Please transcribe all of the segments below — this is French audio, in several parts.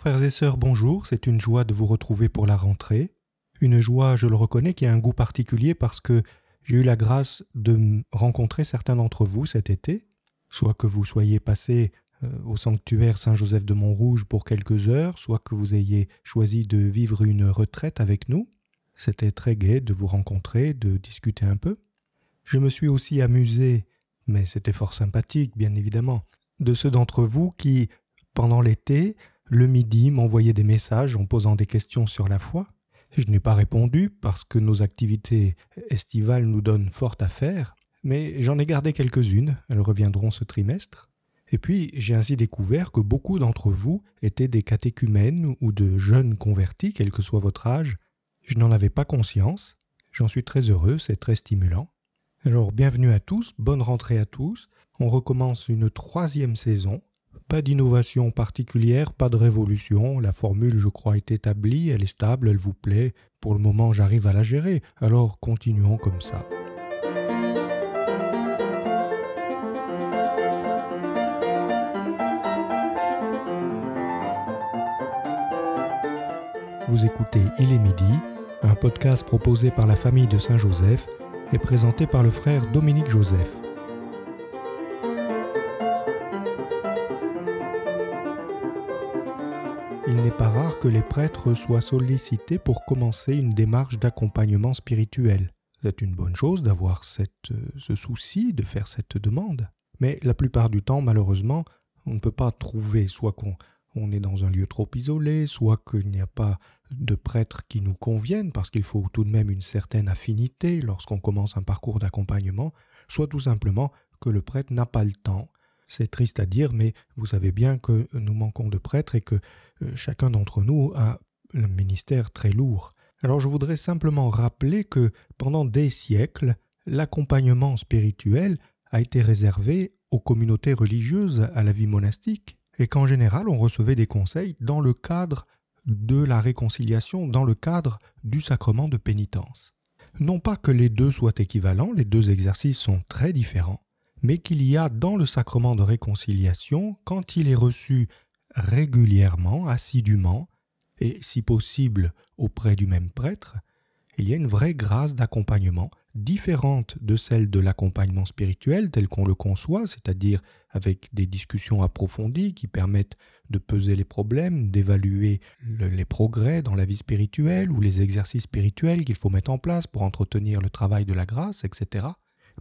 Frères et sœurs, bonjour, c'est une joie de vous retrouver pour la rentrée. Une joie, je le reconnais, qui a un goût particulier parce que j'ai eu la grâce de rencontrer certains d'entre vous cet été, soit que vous soyez passé euh, au sanctuaire Saint-Joseph de Montrouge pour quelques heures, soit que vous ayez choisi de vivre une retraite avec nous. C'était très gai de vous rencontrer, de discuter un peu. Je me suis aussi amusé, mais c'était fort sympathique, bien évidemment, de ceux d'entre vous qui, pendant l'été, le midi m'envoyait des messages en posant des questions sur la foi. Je n'ai pas répondu parce que nos activités estivales nous donnent fort à faire, mais j'en ai gardé quelques-unes, elles reviendront ce trimestre. Et puis, j'ai ainsi découvert que beaucoup d'entre vous étaient des catéchumènes ou de jeunes convertis, quel que soit votre âge. Je n'en avais pas conscience. J'en suis très heureux, c'est très stimulant. Alors, bienvenue à tous, bonne rentrée à tous. On recommence une troisième saison pas d'innovation particulière, pas de révolution, la formule je crois est établie, elle est stable, elle vous plaît, pour le moment j'arrive à la gérer, alors continuons comme ça. Vous écoutez Il est midi, un podcast proposé par la famille de Saint-Joseph et présenté par le frère Dominique Joseph. il n'est pas rare que les prêtres soient sollicités pour commencer une démarche d'accompagnement spirituel. C'est une bonne chose d'avoir euh, ce souci, de faire cette demande. Mais la plupart du temps, malheureusement, on ne peut pas trouver, soit qu'on est dans un lieu trop isolé, soit qu'il n'y a pas de prêtres qui nous conviennent, parce qu'il faut tout de même une certaine affinité lorsqu'on commence un parcours d'accompagnement, soit tout simplement que le prêtre n'a pas le temps, c'est triste à dire, mais vous savez bien que nous manquons de prêtres et que euh, chacun d'entre nous a un ministère très lourd. Alors je voudrais simplement rappeler que pendant des siècles, l'accompagnement spirituel a été réservé aux communautés religieuses, à la vie monastique, et qu'en général on recevait des conseils dans le cadre de la réconciliation, dans le cadre du sacrement de pénitence. Non pas que les deux soient équivalents, les deux exercices sont très différents, mais qu'il y a dans le sacrement de réconciliation quand il est reçu régulièrement, assidûment, et si possible auprès du même prêtre, il y a une vraie grâce d'accompagnement, différente de celle de l'accompagnement spirituel tel qu'on le conçoit, c'est-à-dire avec des discussions approfondies qui permettent de peser les problèmes, d'évaluer les progrès dans la vie spirituelle ou les exercices spirituels qu'il faut mettre en place pour entretenir le travail de la grâce, etc.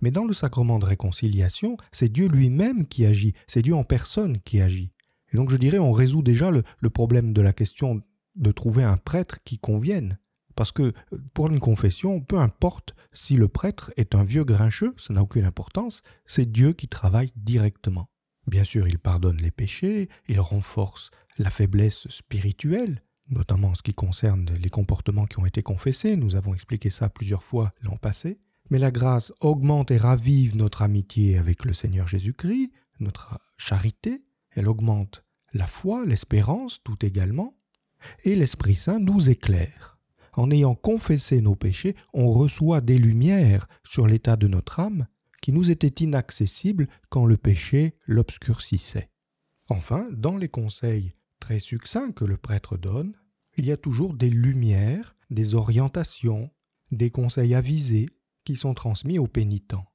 Mais dans le sacrement de réconciliation, c'est Dieu lui-même qui agit, c'est Dieu en personne qui agit. Et donc je dirais, on résout déjà le, le, problème de la question de trouver un prêtre qui convienne. Parce que pour une confession, peu importe si le prêtre est un vieux grincheux, ça n'a aucune importance, c'est Dieu qui travaille directement. Bien sûr, il pardonne les péchés, il renforce la faiblesse spirituelle, notamment en ce qui concerne les comportements qui ont été confessés, nous avons expliqué ça plusieurs fois l'an passé, mais la grâce augmente et ravive notre amitié avec le Seigneur Jésus-Christ, notre charité, elle augmente la foi, l'espérance tout également, et l'Esprit Saint nous éclaire. En ayant confessé nos péchés, on reçoit des lumières sur l'état de notre âme qui nous était inaccessible quand le péché l'obscurcissait. Enfin, dans les conseils très succincts que le prêtre donne, il y a toujours des lumières, des orientations, des conseils avisés sont transmis aux pénitents.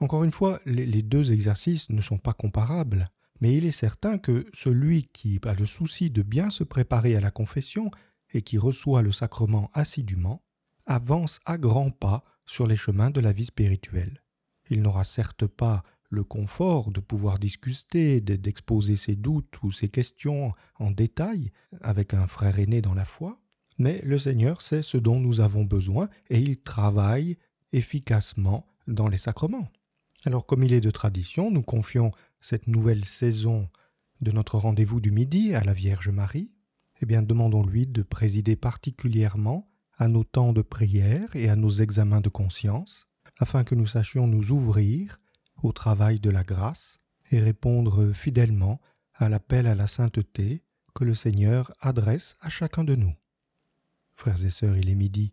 Encore une fois, les deux exercices ne sont pas comparables, mais il est certain que celui qui a le souci de bien se préparer à la confession et qui reçoit le sacrement assidûment, avance à grands pas sur les chemins de la vie spirituelle. Il n'aura certes pas le confort de pouvoir discuter, d'exposer ses doutes ou ses questions en détail avec un frère aîné dans la foi, mais le Seigneur sait ce dont nous avons besoin et il travaille efficacement dans les sacrements. Alors comme il est de tradition, nous confions cette nouvelle saison de notre rendez-vous du midi à la Vierge Marie. Eh bien, demandons-lui de présider particulièrement à nos temps de prière et à nos examens de conscience, afin que nous sachions nous ouvrir au travail de la grâce et répondre fidèlement à l'appel à la sainteté que le Seigneur adresse à chacun de nous. Frères et sœurs, il est midi.